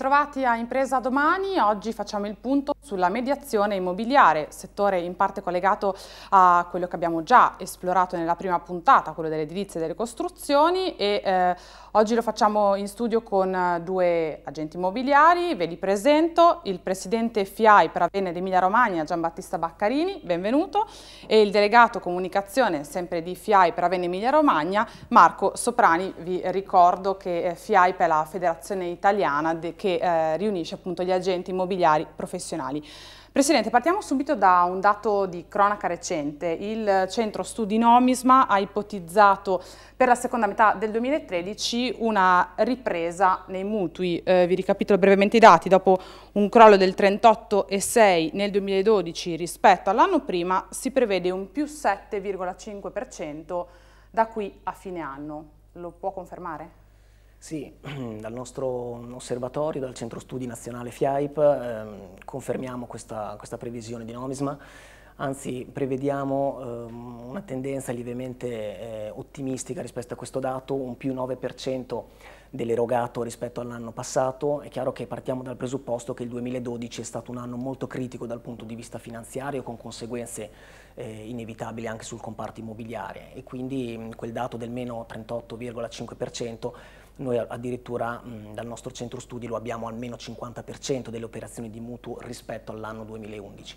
bentrovati a Impresa Domani. Oggi facciamo il punto sulla mediazione immobiliare, settore in parte collegato a quello che abbiamo già esplorato nella prima puntata, quello delle edilizie e delle costruzioni e eh, oggi lo facciamo in studio con eh, due agenti immobiliari. Ve li presento, il presidente FIAI per Avene d'Emilia Romagna, Giambattista Baccarini, benvenuto, e il delegato comunicazione sempre di FIAI per Avene Emilia Romagna, Marco Soprani. Vi ricordo che eh, FIAI è la federazione italiana che che eh, riunisce appunto gli agenti immobiliari professionali. Presidente, partiamo subito da un dato di cronaca recente. Il centro studi Nomisma ha ipotizzato per la seconda metà del 2013 una ripresa nei mutui. Eh, vi ricapitolo brevemente i dati. Dopo un crollo del 38,6 nel 2012 rispetto all'anno prima, si prevede un più 7,5% da qui a fine anno. Lo può confermare? Sì, dal nostro osservatorio, dal Centro Studi Nazionale FIAIP, ehm, confermiamo questa, questa, previsione di Nomisma, anzi prevediamo ehm, una tendenza lievemente eh, ottimistica rispetto a questo dato, un più 9% dell'erogato rispetto all'anno passato. È chiaro che partiamo dal presupposto che il 2012 è stato un anno molto critico dal punto di vista finanziario con conseguenze eh, inevitabili anche sul comparto immobiliare e quindi mm, quel dato del meno 38,5% noi addirittura mh, dal nostro centro studi lo abbiamo almeno 50% delle operazioni di mutuo rispetto all'anno 2011.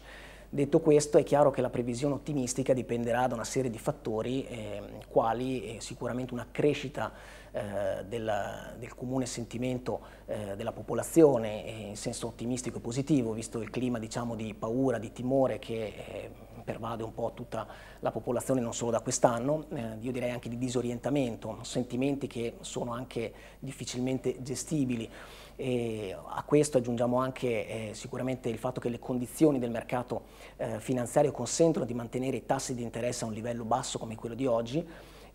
Detto questo è chiaro che la previsione ottimistica dipenderà da una serie di fattori ehm, eh, quali sicuramente una crescita eh, del, del, comune sentimento eh, della popolazione eh, in senso ottimistico e positivo visto il clima diciamo, di paura, di timore che eh, pervade un po' tutta la popolazione, non solo da quest'anno, eh, io direi anche di disorientamento, sentimenti che sono anche difficilmente gestibili. E a questo aggiungiamo anche eh, sicuramente il fatto che le condizioni del mercato eh, finanziario consentono di mantenere i tassi di interesse a un livello basso come quello di oggi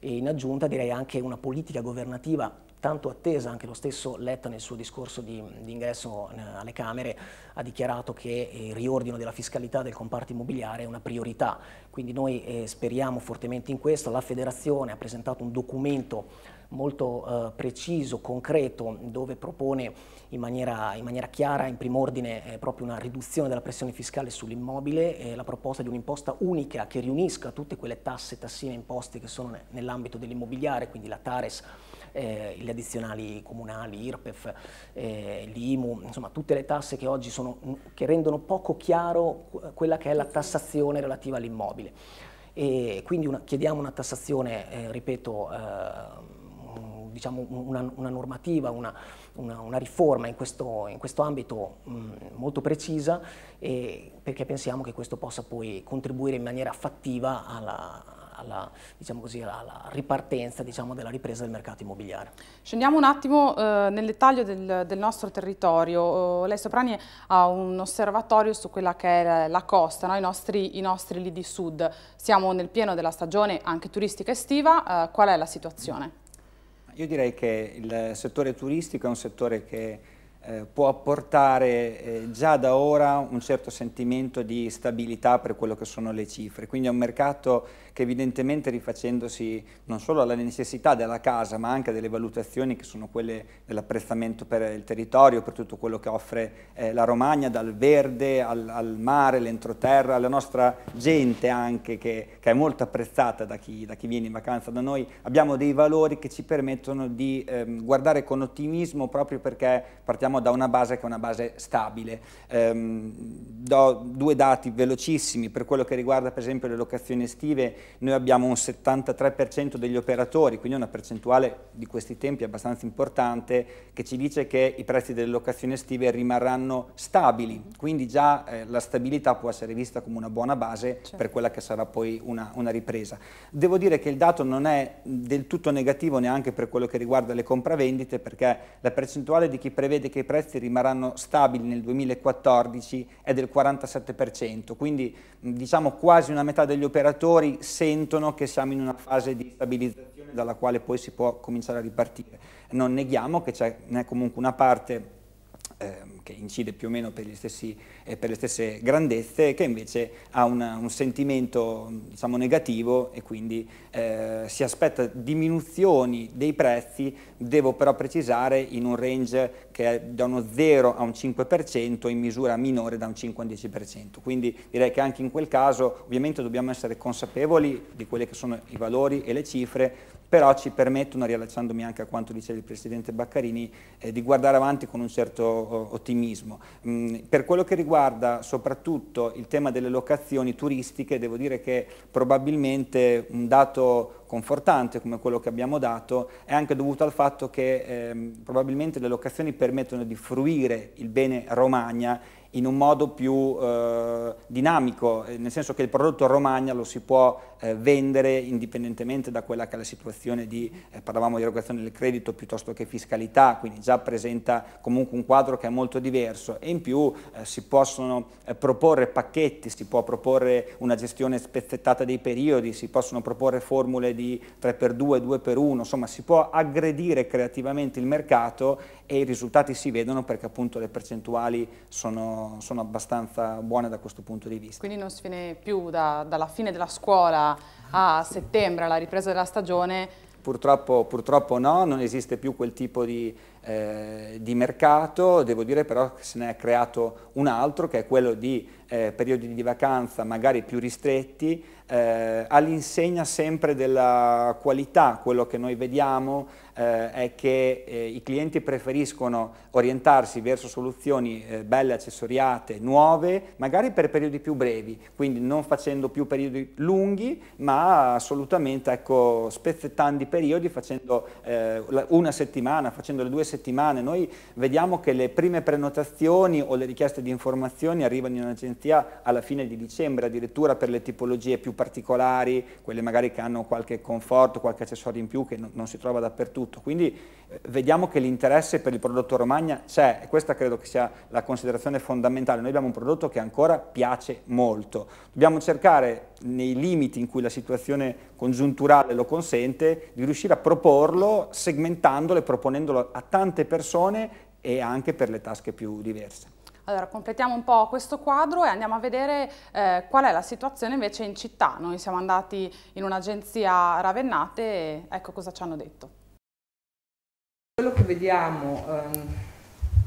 e in aggiunta direi anche una politica governativa tanto attesa, anche lo stesso Letta nel suo discorso di, di ingresso eh, alle Camere ha dichiarato che eh, il riordino della fiscalità del comparto immobiliare è una priorità, quindi noi eh, speriamo fortemente in questo, la federazione ha presentato un documento molto eh, preciso, concreto, dove propone in maniera, in maniera chiara, in primo ordine, eh, proprio una riduzione della pressione fiscale sull'immobile, eh, la proposta di un'imposta unica che riunisca tutte quelle tasse, tassine, imposte che sono nell'ambito dell'immobiliare, quindi la Tares eh, gli addizionali comunali, IRPEF, eh, l'IMU, insomma tutte le tasse che oggi sono, che rendono poco chiaro quella che è la tassazione relativa all'immobile. E quindi una, chiediamo una tassazione, eh, ripeto, eh, diciamo una, una, normativa, una, una, una riforma in questo, in questo ambito mh, mm, molto precisa perché pensiamo che questo possa poi contribuire in maniera fattiva alla, alla, diciamo così, alla ripartenza diciamo, della ripresa del mercato immobiliare. Scendiamo un attimo eh, nel dettaglio del, del nostro territorio. Uh, lei Soprani ha un osservatorio su quella che è la costa, no? I, nostri, i nostri lidi sud. Siamo nel pieno della stagione anche turistica estiva, uh, qual è la situazione? Io direi che il settore turistico è un settore che eh, può apportare già da ora un certo sentimento di stabilità per quello che sono le cifre, quindi è un mercato che evidentemente rifacendosi non solo alla necessità della casa ma anche delle valutazioni che sono quelle dell'apprezzamento per il territorio, per tutto quello che offre eh, la Romagna, dal verde al, al mare, l'entroterra, alla nostra gente anche che, che è molto apprezzata da chi, da chi, viene in vacanza da noi, abbiamo dei valori che ci permettono di ehm, guardare con ottimismo proprio perché partiamo da una base che è una base stabile. Ehm, do due dati velocissimi per quello che riguarda per esempio le locazioni estive noi abbiamo un 73% degli operatori, quindi una percentuale di questi tempi abbastanza importante, che ci dice che i prezzi delle locazioni estive rimarranno stabili, quindi già eh, la stabilità può essere vista come una buona base certo. per quella che sarà poi una, una ripresa. Devo dire che il dato non è del tutto negativo neanche per quello che riguarda le compravendite, perché la percentuale di chi prevede che i prezzi rimarranno stabili nel 2014 è del 47%, quindi diciamo quasi una metà degli operatori sentono che siamo in una fase di stabilizzazione dalla quale poi si può cominciare a ripartire. Non neghiamo che c'è comunque una parte Ehm, che incide più o meno per, stessi, eh, per le stesse grandezze, che invece ha una, un sentimento diciamo, negativo e quindi eh, si aspetta diminuzioni dei prezzi, devo però precisare in un range che è da uno 0 a un 5% in misura minore da un 5 a un 10%. Quindi direi che anche in quel caso ovviamente dobbiamo essere consapevoli di quelli che sono i valori e le cifre, però ci permettono, riallacciandomi anche a quanto diceva il Presidente Baccarini, eh, di guardare avanti con un certo oh, ottimismo. Mm, per quello che riguarda soprattutto il tema delle locazioni turistiche, devo dire che probabilmente un dato confortante come quello che abbiamo dato è anche dovuto al fatto che ehm, probabilmente le locazioni permettono di fruire il bene Romagna in un modo più eh, dinamico, eh, nel senso che il prodotto Romagna lo si può eh, vendere indipendentemente da quella che è la situazione di, eh, parlavamo di erogazione del credito piuttosto che fiscalità, quindi già presenta comunque un quadro che è molto diverso e in più eh, si possono eh, proporre pacchetti, si può proporre una gestione spezzettata dei periodi, si possono proporre formule di 3x2, 2x1, insomma si può aggredire creativamente il mercato e i risultati si vedono perché appunto le percentuali sono, sono abbastanza buone da questo punto di vista. Quindi non si viene più da, dalla fine della scuola a settembre, alla ripresa della stagione, Purtroppo, purtroppo, no, non esiste più quel tipo di, eh, di, mercato, devo dire però che se ne è creato un altro che è quello di eh, periodi di vacanza magari più ristretti, eh, all'insegna sempre della qualità, quello che noi vediamo eh, è che eh, i clienti preferiscono orientarsi verso soluzioni eh, belle, accessoriate, nuove, magari per periodi più brevi, quindi non facendo più periodi lunghi, ma assolutamente ecco, spezzettando i periodi, facendo eh, una settimana, facendo le due settimane. Noi vediamo che le prime prenotazioni o le richieste di informazioni arrivano in agenzia alla fine di dicembre, addirittura per le tipologie più particolari, quelle magari che hanno qualche conforto, qualche accessorio in più che non, non si trova dappertutto tutto. Quindi eh, vediamo che l'interesse per il prodotto Romagna c'è e questa credo che sia la considerazione fondamentale. Noi abbiamo un prodotto che ancora piace molto. Dobbiamo cercare nei limiti in cui la situazione congiunturale lo consente di riuscire a proporlo segmentandolo e proponendolo a tante persone e anche per le tasche più diverse. Allora, completiamo un po' questo quadro e andiamo a vedere eh, qual è la situazione invece in città. Noi siamo andati in un'agenzia Ravennate e ecco cosa ci hanno detto. Quello che vediamo ehm,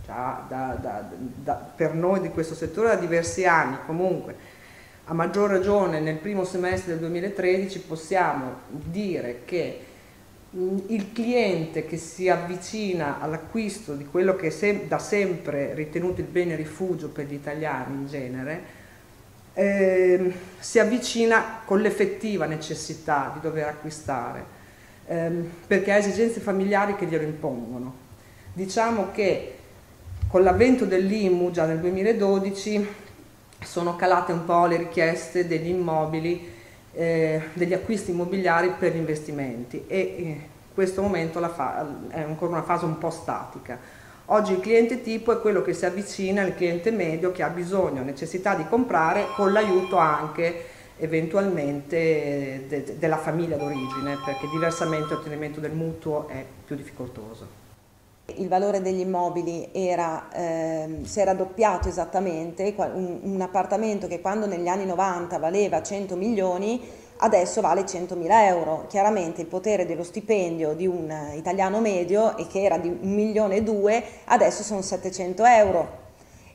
già da, da, da, per noi di questo settore da diversi anni, comunque a maggior ragione nel primo semestre del 2013 possiamo dire che il cliente che si avvicina all'acquisto di quello che è sem da sempre ritenuto il bene rifugio per gli italiani in genere, ehm, si avvicina con l'effettiva necessità di dover acquistare ehm, perché ha esigenze familiari che glielo impongono. Diciamo che con l'avvento dell'IMU già nel 2012 sono calate un po' le richieste degli immobili, eh, degli acquisti immobiliari per gli investimenti e in eh, questo momento è ancora una fase un po' statica. Oggi il cliente tipo è quello che si avvicina al cliente medio che ha bisogno, necessità di comprare con l'aiuto anche eventualmente eh, de della famiglia d'origine, perché diversamente l'ottenimento del mutuo è più difficoltoso. Il valore degli immobili era, ehm, si era doppiato esattamente, un, un appartamento che quando negli anni 90 valeva 100 milioni adesso vale 100 mila euro. Chiaramente il potere dello stipendio di un italiano medio, e che era di 1 milione e 2, adesso sono 700 euro.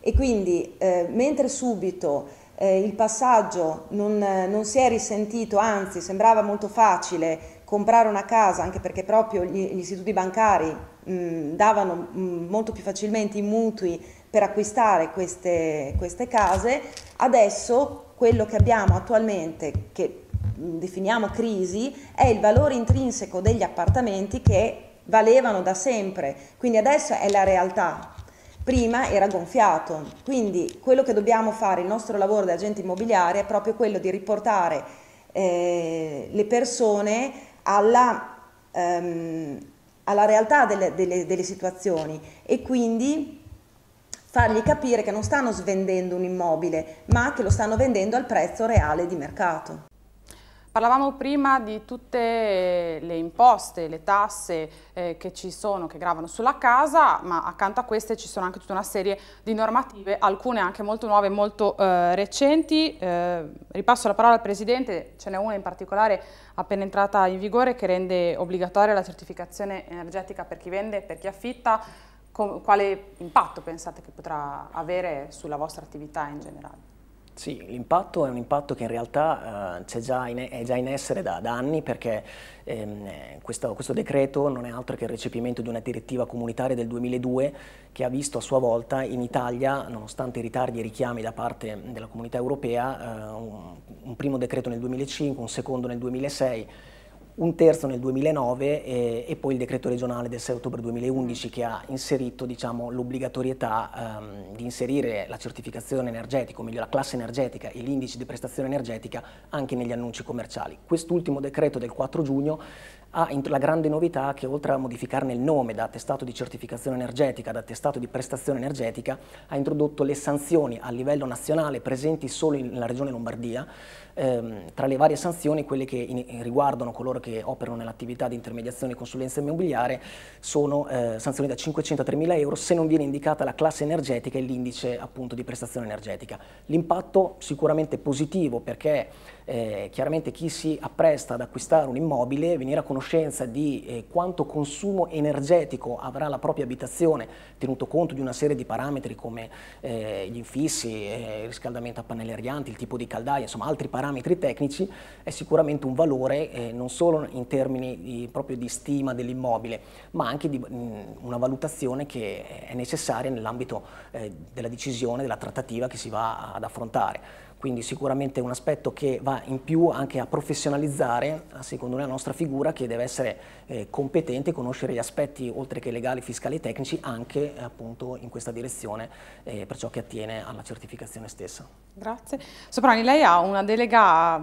E quindi eh, mentre subito eh, il passaggio non, non, si è risentito, anzi sembrava molto facile comprare una casa, anche perché proprio gli, gli istituti bancari mh, davano mh, molto più facilmente i mutui per acquistare queste, queste case, adesso quello che abbiamo attualmente, che definiamo crisi, è il valore intrinseco degli appartamenti che valevano da sempre, quindi adesso è la realtà, prima era gonfiato. Quindi quello che dobbiamo fare, il nostro lavoro da agente immobiliare, è proprio quello di riportare eh, le persone alla, ehm, alla realtà delle, delle, delle situazioni e quindi fargli capire che non stanno svendendo un immobile, ma che lo stanno vendendo al prezzo reale di mercato. Parlavamo prima di tutte le imposte, le tasse eh, che ci sono, che gravano sulla casa, ma accanto a queste ci sono anche tutta una serie di normative, alcune anche molto nuove, molto eh, recenti. Eh, ripasso la parola al Presidente, ce n'è una in particolare appena entrata in vigore che rende obbligatoria la certificazione energetica per chi vende e per chi affitta. Com quale impatto pensate che potrà avere sulla vostra attività in generale? Sì, l'impatto è un impatto che in realtà uh, eh, è, già in, è già in essere da, da anni perché ehm, eh, questo, questo, decreto non è altro che il recepimento di una direttiva comunitaria del 2002 che ha visto a sua volta in Italia, nonostante i ritardi e i richiami da parte della comunità europea, uh, un, un primo decreto nel 2005, un secondo nel 2006 un terzo nel 2009 e, e, poi il decreto regionale del 6 ottobre 2011 mm. che ha inserito diciamo, l'obbligatorietà ehm, di inserire la certificazione energetica, o meglio la classe energetica e l'indice di prestazione energetica anche negli annunci commerciali. Quest'ultimo decreto del 4 giugno ha la grande novità che oltre a modificarne il nome da attestato di certificazione energetica ad attestato di prestazione energetica, ha introdotto le sanzioni a livello nazionale presenti solo nella regione Lombardia, ehm, tra le varie sanzioni quelle che in, riguardano coloro che operano nell'attività di intermediazione e consulenza immobiliare sono eh, sanzioni da 500 a 3.000 euro se non viene indicata la classe energetica e l'indice appunto di prestazione energetica. L'impatto sicuramente positivo perché eh, chiaramente chi si appresta ad acquistare un immobile venire a conoscere conoscenza di eh, quanto consumo energetico avrà la propria abitazione, tenuto conto di una serie di parametri come eh, gli infissi, eh, il riscaldamento a pannelli arianti, il tipo di caldaia, insomma altri parametri tecnici, è sicuramente un valore eh, non solo in termini di, proprio di stima dell'immobile, ma anche di mh, una valutazione che è necessaria nell'ambito eh, della decisione, della trattativa che si va ad affrontare quindi sicuramente un aspetto che va in più anche a professionalizzare, secondo me, la nostra figura che deve essere eh, competente, conoscere gli aspetti oltre che legali, fiscali e tecnici anche appunto in questa direzione eh, per ciò che attiene alla certificazione stessa. Grazie. Soprani, lei ha una delega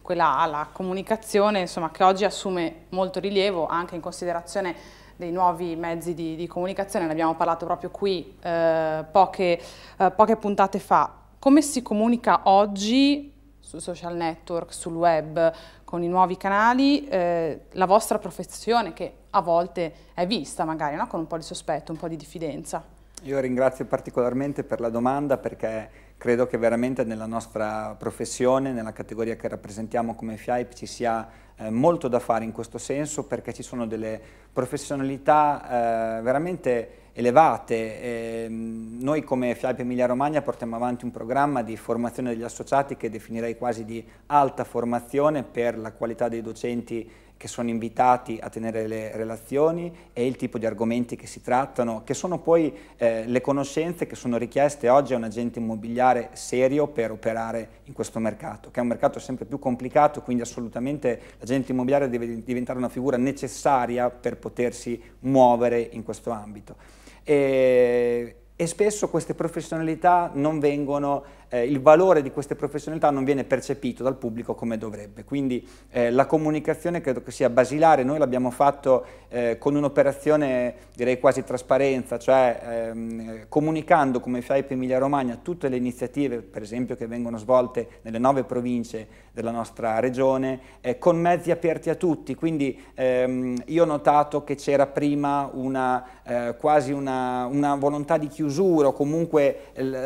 quella alla comunicazione, insomma, che oggi assume molto rilievo anche in considerazione dei nuovi mezzi di, di comunicazione, ne abbiamo parlato proprio qui eh, poche, eh, poche puntate fa. Come si comunica oggi sui social network, sul web, con i nuovi canali, eh, la vostra professione che a volte è vista magari no? con un po' di sospetto, un po' di diffidenza? Io ringrazio particolarmente per la domanda perché credo che veramente nella nostra professione, nella categoria che rappresentiamo come FIAIP, ci sia eh, molto da fare in questo senso perché ci sono delle professionalità eh, veramente elevate. Eh, noi come FIAP Emilia Romagna portiamo avanti un programma di formazione degli associati che definirei quasi di alta formazione per la qualità dei docenti che sono invitati a tenere le relazioni e il tipo di argomenti che si trattano, che sono poi eh, le conoscenze che sono richieste oggi a un agente immobiliare serio per operare in questo mercato, che è un mercato sempre più complicato, quindi assolutamente l'agente immobiliare deve diventare una figura necessaria per potersi muovere in questo ambito e, e spesso queste professionalità non vengono eh, il valore di queste professionalità non viene percepito dal pubblico come dovrebbe. Quindi eh, la comunicazione credo che sia basilare, noi l'abbiamo fatto eh, con un'operazione direi quasi trasparenza, cioè ehm, comunicando come FIAP Emilia Romagna tutte le iniziative, per esempio, che vengono svolte nelle nove province della nostra regione, eh, con mezzi aperti a tutti. Quindi ehm, io ho notato che c'era prima una, eh, quasi una, una, volontà di chiusura o comunque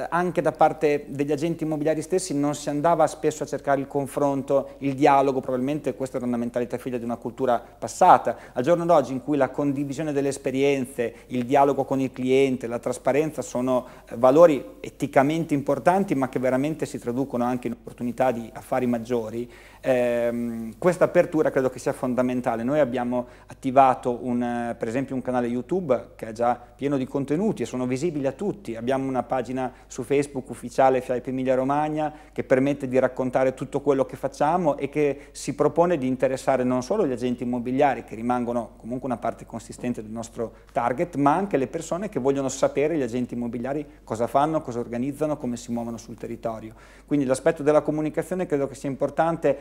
anche da parte degli agenti immobiliari stessi non si andava spesso a cercare il confronto, il dialogo, probabilmente questa era una mentalità figlia di una cultura passata. Al giorno d'oggi in cui la condivisione delle esperienze, il dialogo con il cliente, la trasparenza sono eh, valori eticamente importanti ma che veramente si traducono anche in opportunità di affari maggiori, eh, questa apertura credo che sia fondamentale. Noi abbiamo attivato un, eh, per esempio un canale YouTube che è già pieno di contenuti e sono visibili a tutti, abbiamo una pagina su Facebook ufficiale FIP App Emilia Romagna che permette di raccontare tutto quello che facciamo e che si propone di interessare non solo gli agenti immobiliari che rimangono comunque una parte consistente del nostro target ma anche le persone che vogliono sapere gli agenti immobiliari cosa fanno, cosa organizzano, come si muovono sul territorio. Quindi l'aspetto della comunicazione credo che sia importante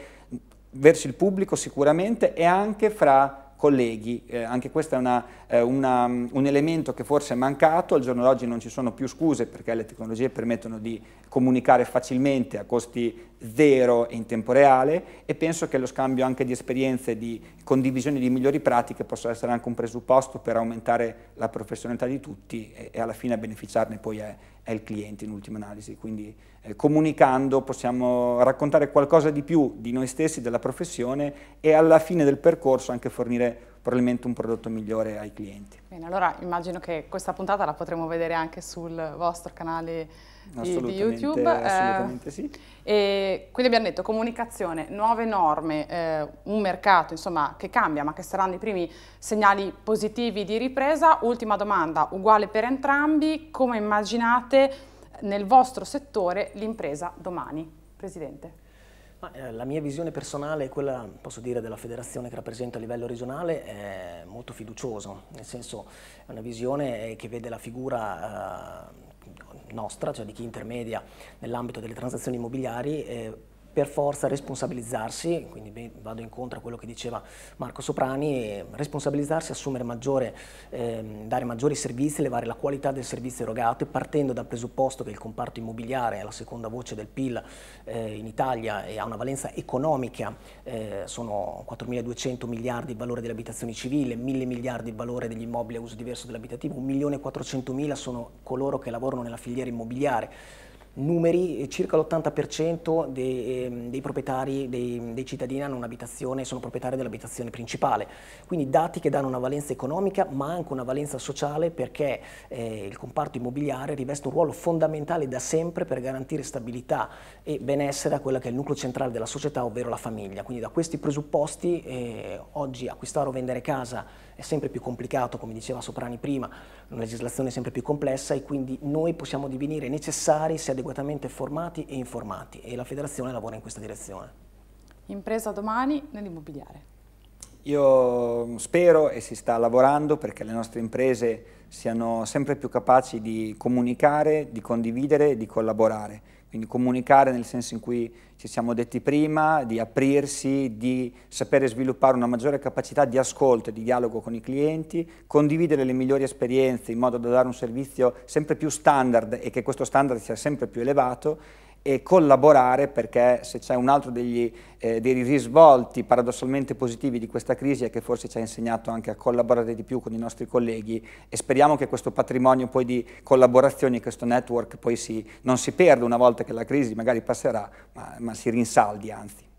verso il pubblico sicuramente e anche fra colleghi. Eh, anche questo è una, eh, una, mm, un elemento che forse è mancato, al giorno d'oggi non ci sono più scuse perché le tecnologie permettono di comunicare facilmente a costi zero e in tempo reale e penso che lo scambio anche di esperienze, e di condivisione di migliori pratiche possa essere anche un presupposto per aumentare la professionalità di tutti e, e alla fine beneficiarne poi è, è il cliente in ultima analisi, quindi eh, comunicando possiamo raccontare qualcosa di più di noi stessi, della professione e alla fine del percorso anche fornire probabilmente un prodotto migliore ai clienti. Bene, allora immagino che questa puntata la potremo vedere anche sul vostro canale di, di YouTube. Eh, assolutamente eh, sì. E quindi abbiamo detto comunicazione, nuove norme, eh, un mercato insomma, che cambia ma che saranno i primi segnali positivi di ripresa. Ultima domanda, uguale per entrambi, come immaginate nel vostro settore l'impresa domani? Presidente. Eh, la mia visione personale e quella, posso dire, della federazione che rappresento a livello regionale è molto fiduciosa, nel senso è una visione eh, che vede la figura eh, nostra, cioè di chi intermedia nell'ambito delle transazioni immobiliari, per forza responsabilizzarsi, quindi vado incontro a quello che diceva Marco Soprani, responsabilizzarsi, assumere maggiore, ehm, dare maggiori servizi, elevare la qualità del servizio erogato e partendo dal presupposto che il comparto immobiliare è la seconda voce del PIL eh, in Italia e ha una valenza economica, eh, sono 4.200 miliardi il valore delle abitazioni civili, 1.000 miliardi il valore degli immobili a uso diverso dell'abitativo, 1.400.000 sono coloro che lavorano nella filiera immobiliare numeri, eh, circa l'80% dei, ehm, dei, proprietari, dei, dei, cittadini hanno un'abitazione, e sono proprietari dell'abitazione principale. Quindi dati che danno una valenza economica ma anche una valenza sociale perché eh, il comparto immobiliare riveste un ruolo fondamentale da sempre per garantire stabilità e benessere a quella che è il nucleo centrale della società, ovvero la famiglia. Quindi da questi presupposti eh, oggi acquistare o vendere casa è sempre più complicato, come diceva Soprani prima, una legislazione sempre più complessa e quindi noi possiamo divenire necessari se adeguatamente formati e informati e la federazione lavora in questa direzione. Impresa domani nell'immobiliare. Io spero e si sta lavorando perché le nostre imprese siano sempre più capaci di comunicare, di condividere, e di collaborare quindi comunicare nel senso in cui ci siamo detti prima, di aprirsi, di sapere sviluppare una maggiore capacità di ascolto e di dialogo con i clienti, condividere le migliori esperienze in modo da dare un servizio sempre più standard e che questo standard sia sempre più elevato e collaborare perché se c'è un altro degli, eh, dei risvolti paradossalmente positivi di questa crisi è che forse ci ha insegnato anche a collaborare di più con i nostri colleghi e speriamo che questo patrimonio poi di collaborazioni, questo network poi si, non si perda una volta che la crisi magari passerà, ma, ma si rinsaldi anzi.